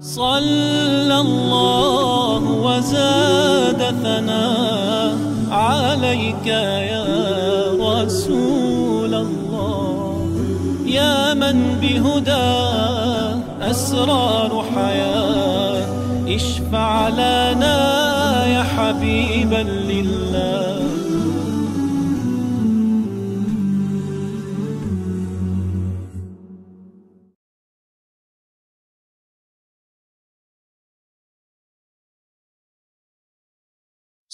صلى الله وزاد ثناء عليك يا رسول الله يا من بهدى أسرار حياة اشفع لنا يا حبيبا لله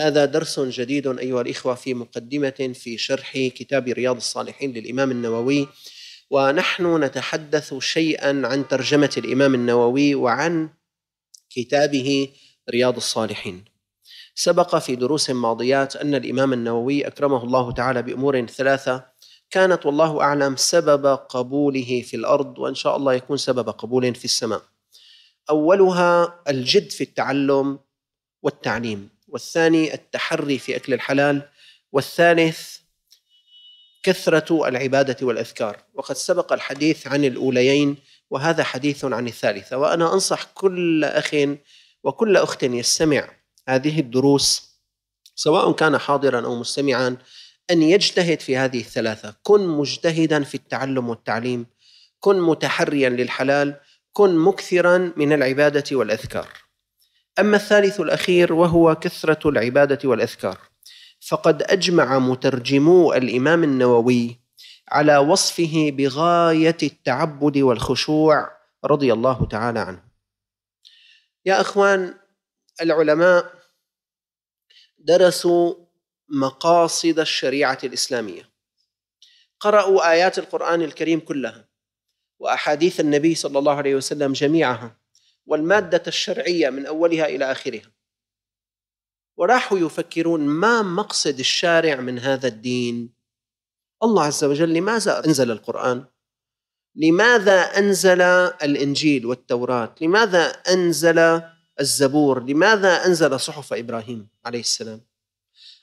هذا درس جديد أيها الإخوة في مقدمة في شرح كتاب رياض الصالحين للإمام النووي ونحن نتحدث شيئا عن ترجمة الإمام النووي وعن كتابه رياض الصالحين سبق في دروس ماضيات أن الإمام النووي أكرمه الله تعالى بأمور ثلاثة كانت والله أعلم سبب قبوله في الأرض وإن شاء الله يكون سبب قبول في السماء أولها الجد في التعلم والتعليم والثاني التحري في أكل الحلال والثالث كثرة العبادة والأذكار وقد سبق الحديث عن الأوليين وهذا حديث عن الثالثة وأنا أنصح كل أخ وكل أخت يستمع هذه الدروس سواء كان حاضرا أو مستمعا أن يجتهد في هذه الثلاثة كن مجتهدا في التعلم والتعليم كن متحريا للحلال كن مكثرا من العبادة والأذكار أما الثالث الأخير وهو كثرة العبادة والأذكار فقد أجمع مترجمو الإمام النووي على وصفه بغاية التعبد والخشوع رضي الله تعالى عنه يا إخوان العلماء درسوا مقاصد الشريعة الإسلامية قرأوا آيات القرآن الكريم كلها وأحاديث النبي صلى الله عليه وسلم جميعها والمادة الشرعية من أولها إلى آخرها وراحوا يفكرون ما مقصد الشارع من هذا الدين الله عز وجل لماذا أنزل القرآن لماذا أنزل الإنجيل والتوراة لماذا أنزل الزبور لماذا أنزل صحف إبراهيم عليه السلام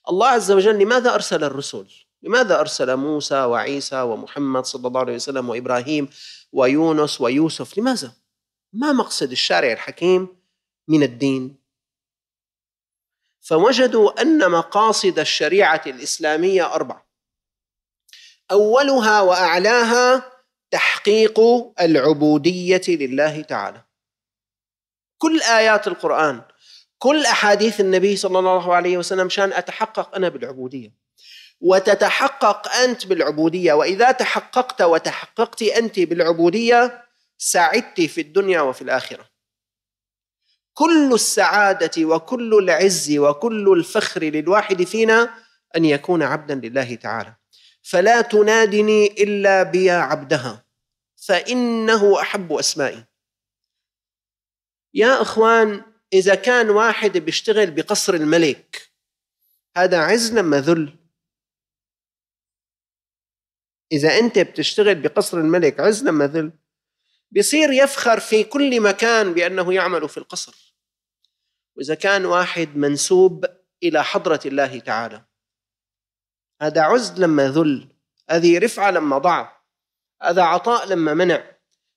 الله عز وجل لماذا أرسل الرسل لماذا أرسل موسى وعيسى ومحمد صلى الله عليه وسلم وإبراهيم ويونس ويوسف لماذا ما مقصد الشارع الحكيم من الدين فوجدوا ان مقاصد الشريعه الاسلاميه اربعه اولها واعلاها تحقيق العبوديه لله تعالى كل ايات القران كل احاديث النبي صلى الله عليه وسلم شان اتحقق انا بالعبوديه وتتحقق انت بالعبوديه واذا تحققت وتحققت انت بالعبوديه سعدت في الدنيا وفي الاخره كل السعاده وكل العز وكل الفخر للواحد فينا ان يكون عبدا لله تعالى فلا تنادني الا بيا عبدها فانه احب اسمائي يا اخوان اذا كان واحد بيشتغل بقصر الملك هذا عز لما ذل اذا انت بتشتغل بقصر الملك عز لما ذل بيصير يفخر في كل مكان بأنه يعمل في القصر وإذا كان واحد منسوب إلى حضرة الله تعالى هذا عزل لما ذل هذه رفعة لما ضعف هذا عطاء لما منع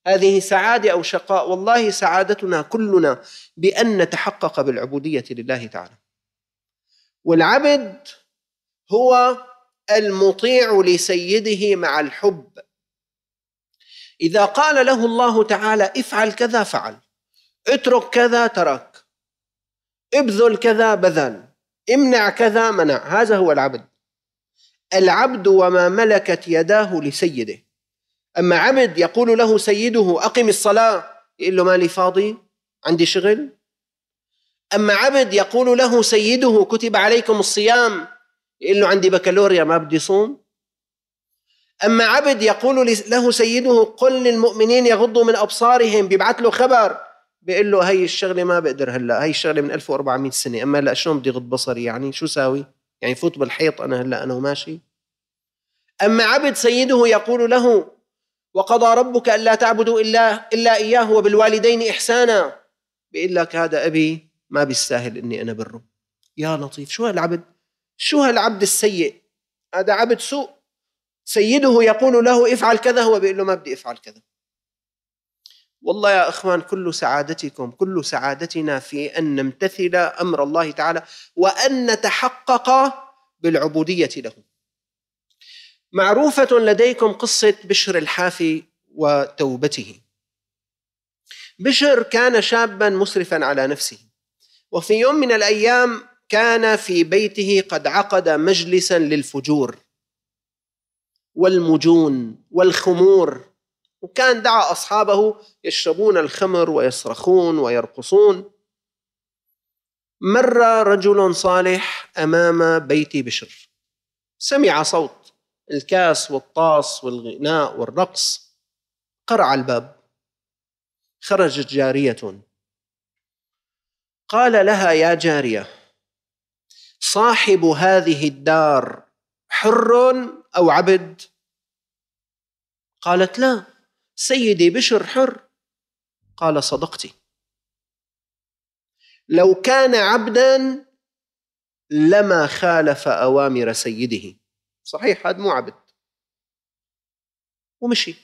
هذه سعادة أو شقاء والله سعادتنا كلنا بأن نتحقق بالعبودية لله تعالى والعبد هو المطيع لسيده مع الحب إذا قال له الله تعالى افعل كذا فعل اترك كذا ترك ابذل كذا بذل امنع كذا منع هذا هو العبد العبد وما ملكت يداه لسيده أما عبد يقول له سيده أقم الصلاة يقول له مالي فاضي عندي شغل أما عبد يقول له سيده كتب عليكم الصيام يقول له عندي بكالوريا ما بدي صوم اما عبد يقول له سيده قل للمؤمنين يغضوا من ابصارهم بيبعث له خبر بيقول له هي الشغله ما بقدر هلا هي الشغله من 1400 سنه اما هلا شلون بدي غض بصري يعني شو ساوي يعني فوت بالحيط انا هلا انا وماشي اما عبد سيده يقول له وقضى ربك الا تعبدوا الا الا اياه وبالوالدين احسانا بيقول لك هذا ابي ما بيستاهل اني انا بره يا لطيف شو هالعبد شو هالعبد السيء هذا عبد سوء سيده يقول له افعل كذا هو بيقول له ما بدي افعل كذا والله يا اخوان كل سعادتكم كل سعادتنا في ان نمتثل امر الله تعالى وان نتحقق بالعبوديه له معروفه لديكم قصه بشر الحافي وتوبته بشر كان شابا مسرفا على نفسه وفي يوم من الايام كان في بيته قد عقد مجلسا للفجور والمجون والخمور وكان دعا أصحابه يشربون الخمر ويصرخون ويرقصون مر رجل صالح أمام بيت بشر سمع صوت الكاس والطاس والغناء والرقص قرع الباب خرجت جارية قال لها يا جارية صاحب هذه الدار حر أو عبد قالت لا سيدي بشر حر قال صدقت لو كان عبدا لما خالف أوامر سيده صحيح هذا مو عبد ومشي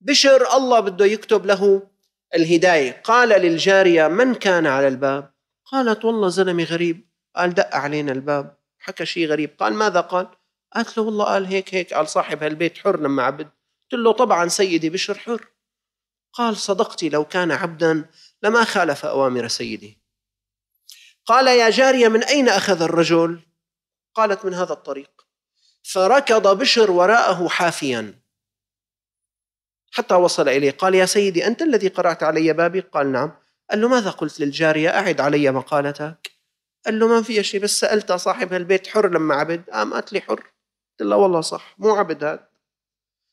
بشر الله بده يكتب له الهداية قال للجارية من كان على الباب قالت والله زلمة غريب قال دق علينا الباب حكى شيء غريب قال ماذا قال قالت له والله قال هيك هيك قال صاحب هالبيت حر لما عبد قلت له طبعا سيدي بشر حر قال صدقتي لو كان عبدا لما خالف أوامر سيدي قال يا جارية من أين أخذ الرجل قالت من هذا الطريق فركض بشر وراءه حافيا حتى وصل إليه قال يا سيدي أنت الذي قرأت علي بابي قال نعم قال له ماذا قلت للجارية أعد علي مقالتك قال له ما فيها شيء بس سألت صاحب البيت حر لما عبد قام قالت لي حر قلت له والله صح مو عبد هذا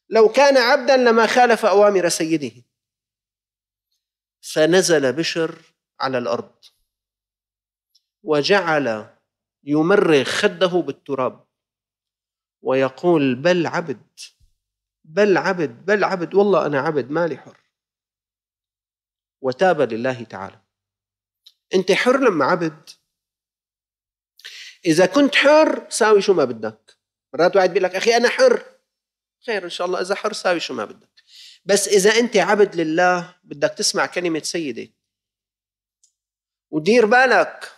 لو كان عبدا لما خالف أوامر سيده فنزل بشر على الأرض وجعل يمرغ خده بالتراب ويقول بل عبد بل عبد بل عبد والله أنا عبد مالي حر وتاب لله تعالى أنت حر لما عبد إذا كنت حر ساوي شو ما بدك مرات واحد بيقول لك اخي انا حر خير ان شاء الله اذا حر ساوي شو ما بدك بس اذا انت عبد لله بدك تسمع كلمه سيدي ودير بالك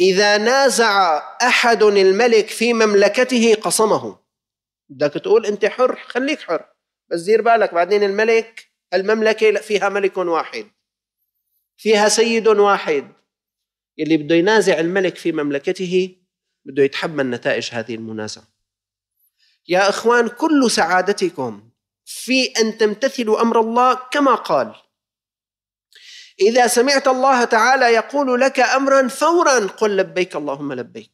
اذا نازع احد الملك في مملكته قصمه بدك تقول انت حر خليك حر بس دير بالك بعدين الملك المملكه فيها ملك واحد فيها سيد واحد يلي بده ينازع الملك في مملكته بده يتحمل نتائج هذه المنازعة يا إخوان كل سعادتكم في أن تمتثلوا أمر الله كما قال إذا سمعت الله تعالى يقول لك أمرا فورا قل لبيك اللهم لبيك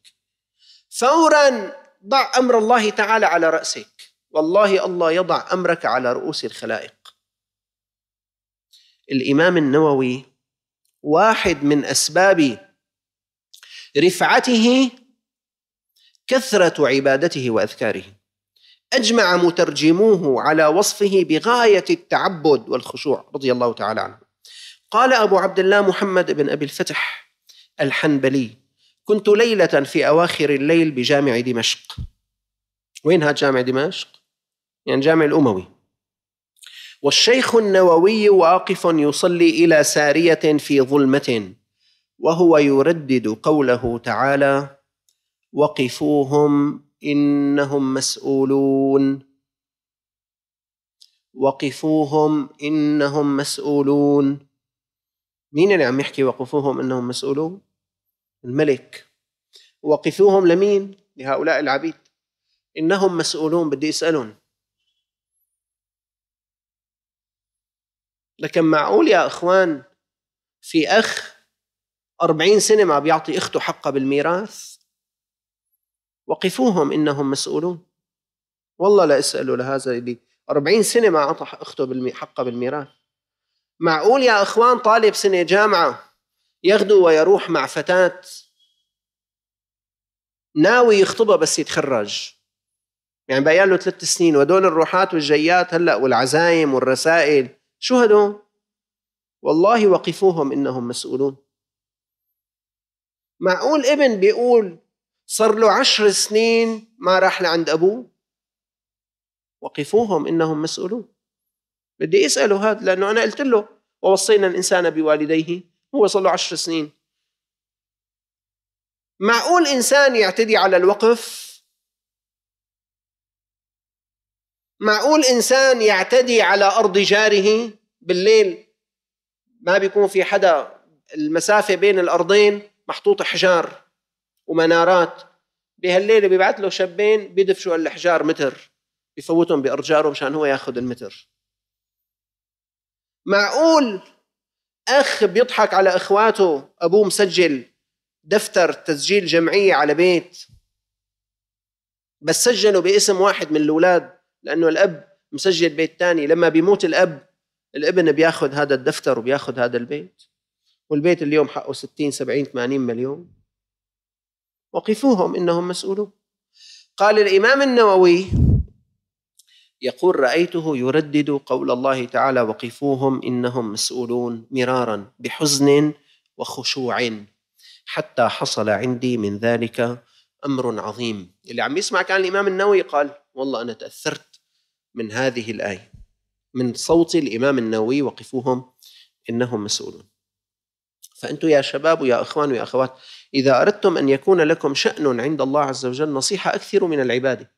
فورا ضع أمر الله تعالى على رأسك والله الله يضع أمرك على رؤوس الخلائق الإمام النووي واحد من أسباب رفعته كثرة عبادته وأذكاره أجمع مترجموه على وصفه بغاية التعبد والخشوع رضي الله تعالى عنه قال أبو عبد الله محمد بن أبي الفتح الحنبلي كنت ليلة في أواخر الليل بجامع دمشق وين هذا جامع دمشق؟ يعني جامع الأموي والشيخ النووي واقف يصلي إلى سارية في ظلمة وهو يردد قوله تعالى وقفوهم انهم مسؤولون وقفوهم انهم مسؤولون مين اللي عم يحكي وقفوهم انهم مسؤولون الملك وقفوهم لمين لهؤلاء العبيد انهم مسؤولون بدي اسالهم لكن معقول يا اخوان في اخ أربعين سنة ما بيعطي أخته حقها بالميراث وقفوهم إنهم مسؤولون والله لا اساله لهذا اللي 40 سنة ما أعطى أخته بالمي حقه بالميراث معقول يا إخوان طالب سنة جامعة يغدو ويروح مع فتاة ناوي يخطبها بس يتخرج يعني بقى له ثلاث سنين ودول الروحات والجيات هلا والعزايم والرسائل شو هدول؟ والله وقفوهم انهم مسؤولون معقول ابن بيقول صار له عشر سنين ما راح لعند أبوه وقفوهم إنهم مسؤولون بدي أسأله هذا لأنه أنا قلت له ووصينا الإنسان بوالديه هو صار له عشر سنين معقول إنسان يعتدي على الوقف معقول إنسان يعتدي على أرض جاره بالليل ما بيكون في حدا المسافة بين الأرضين محطوط حجار ومنارات بهالليله بيبعت له شابين بيدفشوا الاحجار متر بفوتهم بارجاره مشان هو ياخذ المتر معقول اخ بيضحك على اخواته ابوه مسجل دفتر تسجيل جمعيه على بيت بس سجلوا باسم واحد من الاولاد لانه الاب مسجل بيت ثاني لما بيموت الاب الابن بياخذ هذا الدفتر وبياخذ هذا البيت والبيت اليوم حقه 60 70 80 مليون وقفوهم إنهم مسؤولون قال الإمام النووي يقول رأيته يردد قول الله تعالى وقفوهم إنهم مسؤولون مرارا بحزن وخشوع حتى حصل عندي من ذلك أمر عظيم اللي عم يسمع كان الإمام النووي قال والله أنا تأثرت من هذه الآية من صوت الإمام النووي وقفوهم إنهم مسؤولون فأنتم يا شباب ويا إخوان ويا أخوات إذا أردتم أن يكون لكم شأن عند الله عز وجل نصيحة أكثر من العبادة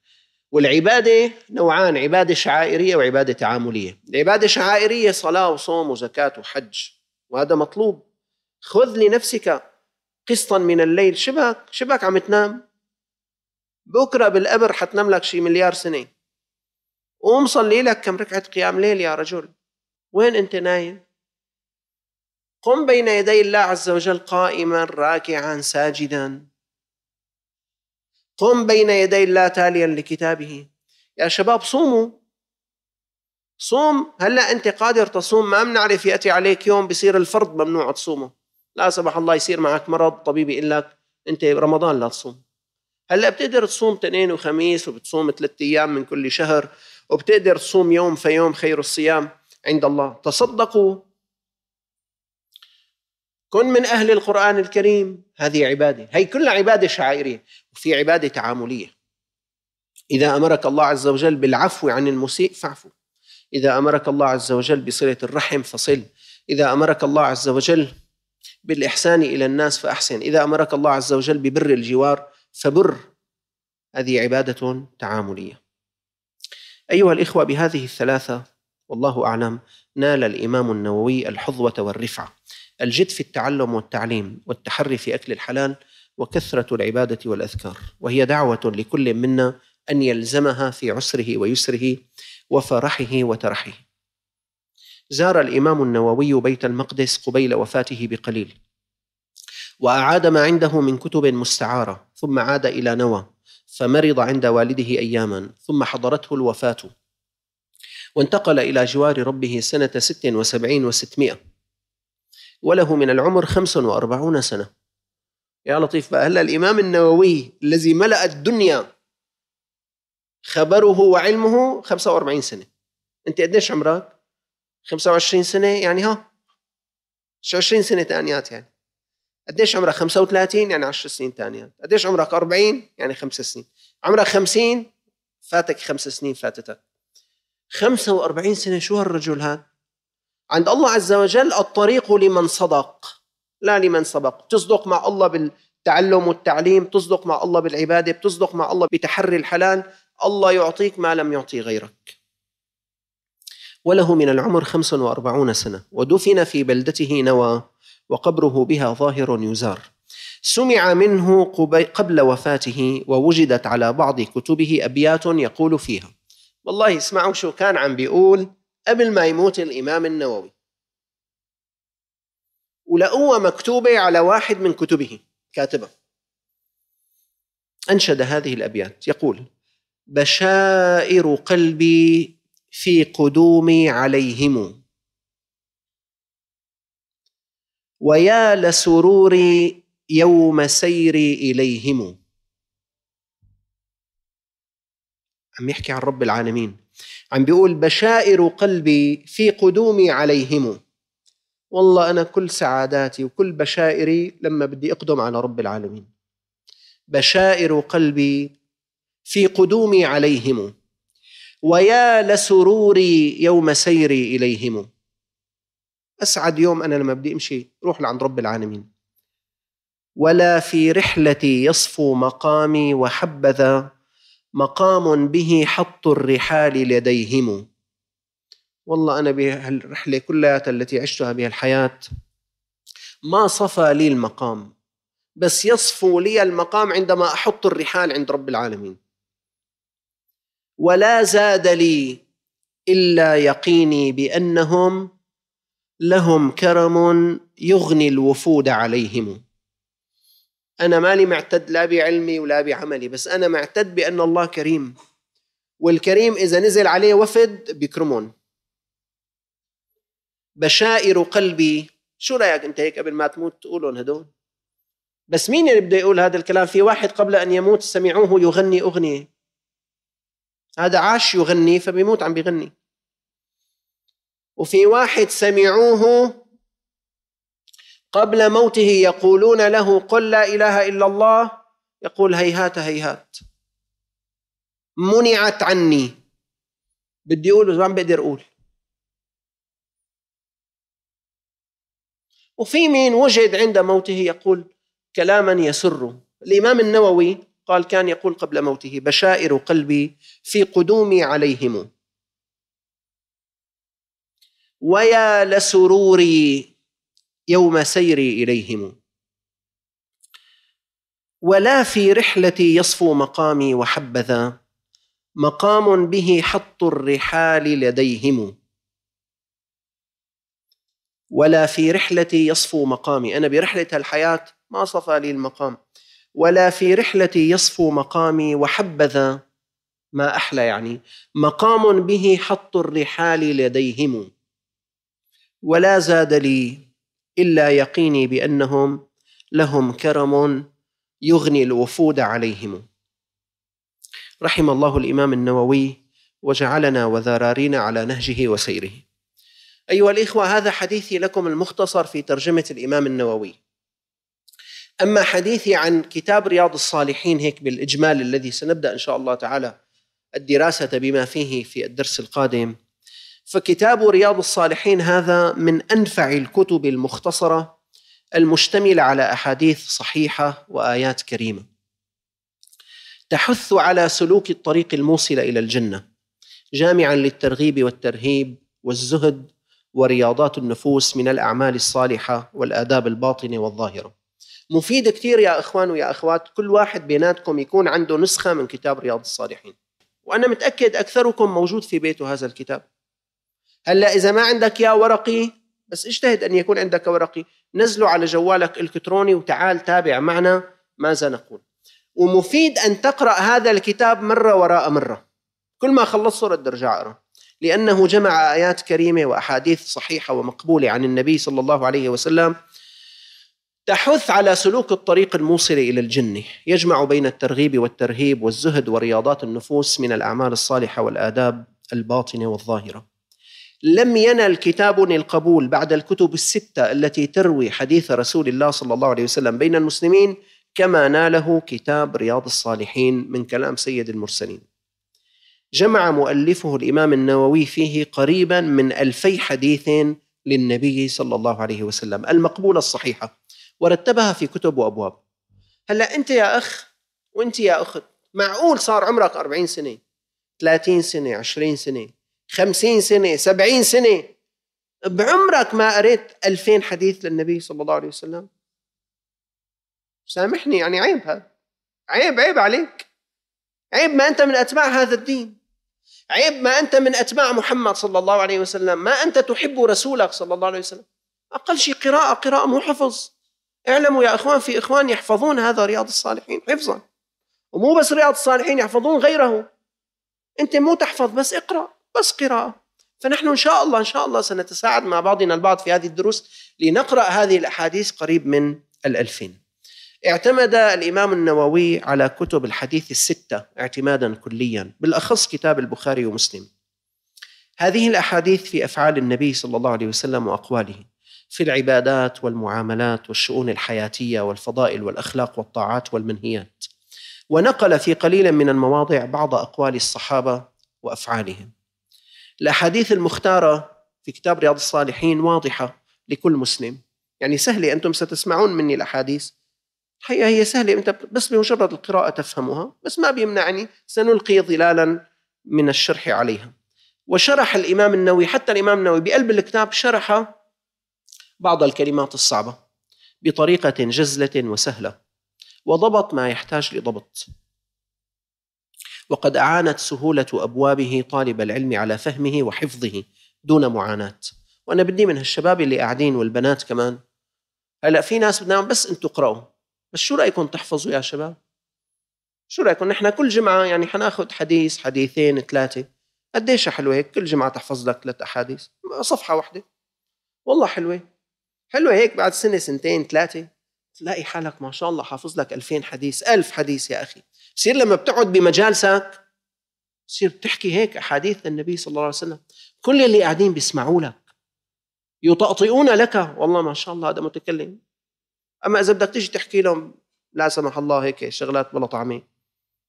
والعبادة نوعان عبادة شعائرية وعبادة تعاملية العبادة الشعائرية صلاة وصوم وزكاة وحج وهذا مطلوب خذ لنفسك قسطا من الليل شبك شبك عم تنام بكرة بالقبر حتنام لك شي مليار سنة قوم صلي لك كم ركعة قيام ليل يا رجل وين انت نايم قم بين يدي الله عز وجل قائما راكعا ساجدا قم بين يدي الله تاليا لكتابه يا شباب صوموا صوم هلا انت قادر تصوم ما بنعرف ياتي عليك يوم بصير الفرض ممنوع تصومه لا سمح الله يصير معك مرض طبيب يقول لك انت رمضان لا تصوم هلا بتقدر تصوم اثنين وخميس وبتصوم ثلاث ايام من كل شهر وبتقدر تصوم يوم فيوم في خير الصيام عند الله تصدقوا كن من أهل القرآن الكريم هذه عبادة هي كلها عبادة شعائرية وفي عبادة تعاملية إذا أمرك الله عز وجل بالعفو عن المسيء فاعفو إذا أمرك الله عز وجل بصلة الرحم فصل إذا أمرك الله عز وجل بالإحسان إلى الناس فأحسن إذا أمرك الله عز وجل ببر الجوار فبر هذه عبادة تعاملية أيها الإخوة بهذه الثلاثة والله أعلم نال الإمام النووي الحظوة والرفعة الجد في التعلم والتعليم والتحري في اكل الحلال وكثره العباده والاذكار وهي دعوه لكل منا ان يلزمها في عسره ويسره وفرحه وترحه زار الامام النووي بيت المقدس قبيل وفاته بقليل واعاد ما عنده من كتب مستعاره ثم عاد الى نوى فمرض عند والده اياما ثم حضرته الوفاه وانتقل إلى جوار ربه سنة ست وسبعين وستمائة وله من العمر 45 سنة يا لطيف بقى هلا الإمام النووي الذي ملأ الدنيا خبره وعلمه 45 سنة أنت قديش عمرك؟ 25 سنة يعني ها 20 سنة ثانيات يعني قديش عمرك 35 يعني 10 سنين ثانيات قديش عمرك 40 يعني 5 سنين عمرك 50 فاتك 5 سنين فاتتك 45 سنة شو هالرجل هذا عند الله عز وجل الطريق لمن صدق لا لمن سبق تصدق مع الله بالتعلم والتعليم تصدق مع الله بالعبادة تصدق مع الله بتحري الحلال الله يعطيك ما لم يعطي غيرك وله من العمر خمس وأربعون سنة ودفن في بلدته نوى وقبره بها ظاهر يزار سمع منه قبل وفاته ووجدت على بعض كتبه أبيات يقول فيها والله اسمعوا شو كان عم بيقول قبل ما يموت الإمام النووي ولقوها مكتوبة على واحد من كتبه كاتبه أنشد هذه الأبيات يقول بشائر قلبي في قدومي عليهم ويا لسروري يوم سيري إليهم عم يحكي عن رب العالمين عم بيقول بشائر قلبي في قدومي عليهم والله أنا كل سعاداتي وكل بشائري لما بدي أقدم على رب العالمين بشائر قلبي في قدومي عليهم ويا لسروري يوم سيري إليهم أسعد يوم أنا لما بدي أمشي روح لعند رب العالمين ولا في رحلتي يصفو مقامي وحبذا مقام به حط الرحال لديهم والله أنا بهالرحلة كلها التي عشتها بهالحياة ما صفى لي المقام بس يصفو لي المقام عندما أحط الرحال عند رب العالمين ولا زاد لي إلا يقيني بأنهم لهم كرم يغني الوفود عليهم أنا مالي معتد لا بعلمي ولا بعملي بس أنا معتد بأن الله كريم والكريم إذا نزل عليه وفد بيكرمون بشائر قلبي شو رأيك أنت هيك قبل ما تموت تقولهم هدول بس مين اللي بده يقول هذا الكلام في واحد قبل أن يموت سمعوه يغني أغنية هذا عاش يغني فبيموت عم بيغني وفي واحد سمعوه قبل موته يقولون له قل لا اله الا الله يقول هيهات هيهات منعت عني بدي اقول ما بقدر اقول وفي مين وجد عند موته يقول كلاما يسره الامام النووي قال كان يقول قبل موته بشائر قلبي في قدومي عليهم ويا لسروري يوم سيري اليهم ولا في رحلتي يصفو مقامي وحبذا مقام به حط الرحال لديهم ولا في رحلتي يصفو مقامي أنا برحلة الحياة ما صفى لي المقام ولا في رحلتي يصفو مقامي وحبذا ما أحلى يعني مقام به حط الرحال لديهم ولا زاد لي الا يقيني بانهم لهم كرم يغني الوفود عليهم رحم الله الامام النووي وجعلنا وذرارينا على نهجه وسيره ايها الاخوه هذا حديثي لكم المختصر في ترجمه الامام النووي اما حديثي عن كتاب رياض الصالحين هيك بالاجمال الذي سنبدا ان شاء الله تعالى الدراسه بما فيه في الدرس القادم فكتاب رياض الصالحين هذا من انفع الكتب المختصره المشتمله على احاديث صحيحه وايات كريمه تحث على سلوك الطريق الموصل الى الجنه جامعا للترغيب والترهيب والزهد ورياضات النفوس من الاعمال الصالحه والاداب الباطنه والظاهره مفيد كثير يا اخوان ويا اخوات كل واحد بيناتكم يكون عنده نسخه من كتاب رياض الصالحين وانا متاكد اكثركم موجود في بيته هذا الكتاب هلا اذا ما عندك يا ورقي بس اجتهد ان يكون عندك ورقي نزله على جوالك الكتروني وتعال تابع معنا ماذا نقول ومفيد ان تقرا هذا الكتاب مره وراء مره كل ما خلصت رد ارجع اقرا لانه جمع ايات كريمه واحاديث صحيحه ومقبوله عن النبي صلى الله عليه وسلم تحث على سلوك الطريق الموصل الى الجنه، يجمع بين الترغيب والترهيب والزهد ورياضات النفوس من الاعمال الصالحه والاداب الباطنه والظاهره. لم ينل كتاب القبول بعد الكتب الستة التي تروي حديث رسول الله صلى الله عليه وسلم بين المسلمين كما ناله كتاب رياض الصالحين من كلام سيد المرسلين جمع مؤلفه الإمام النووي فيه قريبا من ألفي حديث للنبي صلى الله عليه وسلم المقبولة الصحيحة ورتبها في كتب وأبواب هلأ أنت يا أخ وأنت يا أخت معقول صار عمرك 40 سنة 30 سنة 20 سنة 50 سنة 70 سنة بعمرك ما قريت 2000 حديث للنبي صلى الله عليه وسلم سامحني يعني عيب هذا عيب عيب عليك عيب ما أنت من أتباع هذا الدين عيب ما أنت من أتباع محمد صلى الله عليه وسلم ما أنت تحب رسولك صلى الله عليه وسلم أقل شيء قراءة قراءة مو حفظ اعلموا يا إخوان في إخوان يحفظون هذا رياض الصالحين حفظا ومو بس رياض الصالحين يحفظون غيره أنت مو تحفظ بس اقرأ بس قراءة فنحن إن شاء الله إن شاء الله سنتساعد مع بعضنا البعض في هذه الدروس لنقرأ هذه الأحاديث قريب من الألفين اعتمد الإمام النووي على كتب الحديث الستة اعتمادا كليا بالأخص كتاب البخاري ومسلم هذه الأحاديث في أفعال النبي صلى الله عليه وسلم وأقواله في العبادات والمعاملات والشؤون الحياتية والفضائل والأخلاق والطاعات والمنهيات ونقل في قليل من المواضع بعض أقوال الصحابة وأفعالهم الأحاديث المختارة في كتاب رياض الصالحين واضحة لكل مسلم يعني سهلة أنتم ستسمعون مني الأحاديث الحقيقة هي سهلة أنت بس بمجرد القراءة تفهمها بس ما بيمنعني سنلقي ظلالا من الشرح عليها وشرح الإمام النووي حتى الإمام النووي بقلب الكتاب شرح بعض الكلمات الصعبة بطريقة جزلة وسهلة وضبط ما يحتاج لضبط وقد اعانت سهوله ابوابه طالب العلم على فهمه وحفظه دون معاناه وانا بدي من هالشباب اللي قاعدين والبنات كمان هلا في ناس بدنا بس انتم اقراوا بس شو رايكم تحفظوا يا شباب شو رايكم نحن كل جمعه يعني حناخذ حديث حديثين ثلاثه قديش حلوه هيك كل جمعه تحفظ لك ثلاث احاديث صفحه واحده والله حلوه حلوه هيك بعد سنه سنتين ثلاثه تلاقي حالك ما شاء الله حافظ لك 2000 حديث ألف حديث يا اخي بصير لما بتقعد بمجالسك بصير بتحكي هيك أحاديث النبي صلى الله عليه وسلم كل اللي قاعدين بيسمعوا لك يطأطئون لك والله ما شاء الله هذا متكلم أما إذا بدك تيجي تحكي لهم لا سمح الله هيك شغلات بلا طعمه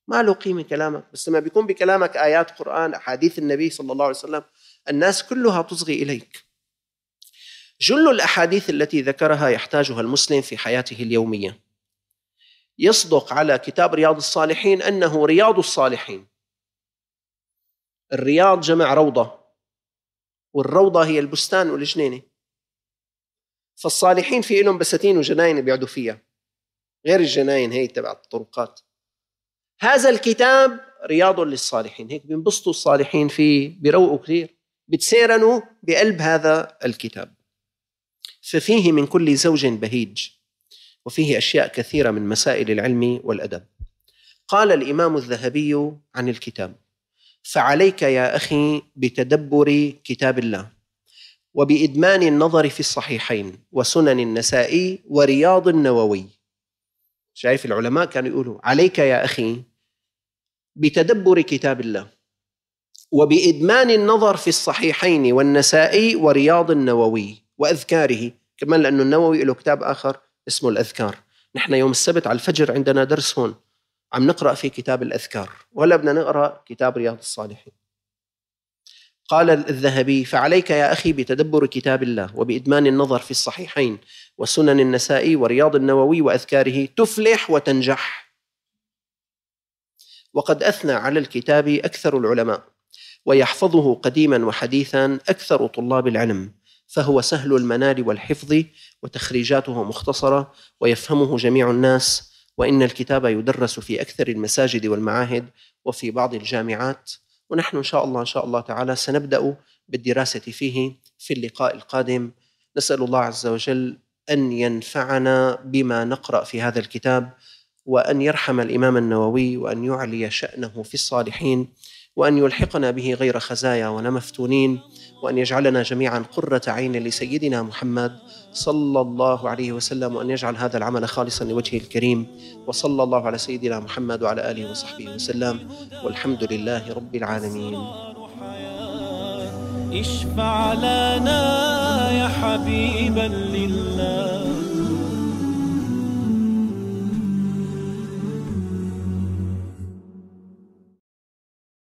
ما له قيمة كلامك بس لما بيكون بكلامك آيات قرآن أحاديث النبي صلى الله عليه وسلم الناس كلها تصغي إليك جل الأحاديث التي ذكرها يحتاجها المسلم في حياته اليومية يصدق على كتاب رياض الصالحين انه رياض الصالحين الرياض جمع روضه والروضه هي البستان والجنينه فالصالحين في لهم بساتين وجناين بيقعدوا فيها غير الجناين هي تبع الطرقات هذا الكتاب رياض للصالحين هيك بينبسطوا الصالحين فيه بيروقوا كثير بتسيرنوا بقلب هذا الكتاب ففيه من كل زوج بهيج وفيه أشياء كثيرة من مسائل العلم والأدب قال الإمام الذهبي عن الكتاب فعليك يا أخي بتدبر كتاب الله وبإدمان النظر في الصحيحين وسنن النسائي ورياض النووي شايف العلماء كانوا يقولوا عليك يا أخي بتدبر كتاب الله وبإدمان النظر في الصحيحين والنسائي ورياض النووي وأذكاره كمان لأنه النووي له كتاب آخر اسمه الأذكار نحن يوم السبت على الفجر عندنا درس هون عم نقرأ في كتاب الأذكار ولا بدنا نقرأ كتاب رياض الصالحين قال الذهبي فعليك يا أخي بتدبر كتاب الله وبإدمان النظر في الصحيحين وسنن النسائي ورياض النووي وأذكاره تفلح وتنجح وقد أثنى على الكتاب أكثر العلماء ويحفظه قديما وحديثا أكثر طلاب العلم فهو سهل المنال والحفظ وتخريجاته مختصره ويفهمه جميع الناس وان الكتاب يدرس في اكثر المساجد والمعاهد وفي بعض الجامعات ونحن ان شاء الله ان شاء الله تعالى سنبدا بالدراسه فيه في اللقاء القادم نسال الله عز وجل ان ينفعنا بما نقرا في هذا الكتاب وان يرحم الامام النووي وان يعلي شانه في الصالحين وان يلحقنا به غير خزايا ولا مفتونين وأن يجعلنا جميعا قرة عين لسيدنا محمد صلى الله عليه وسلم وأن يجعل هذا العمل خالصا لوجهه الكريم وصلى الله على سيدنا محمد وعلى آله وصحبه وسلم والحمد لله رب العالمين اشفع لنا يا حبيبا لله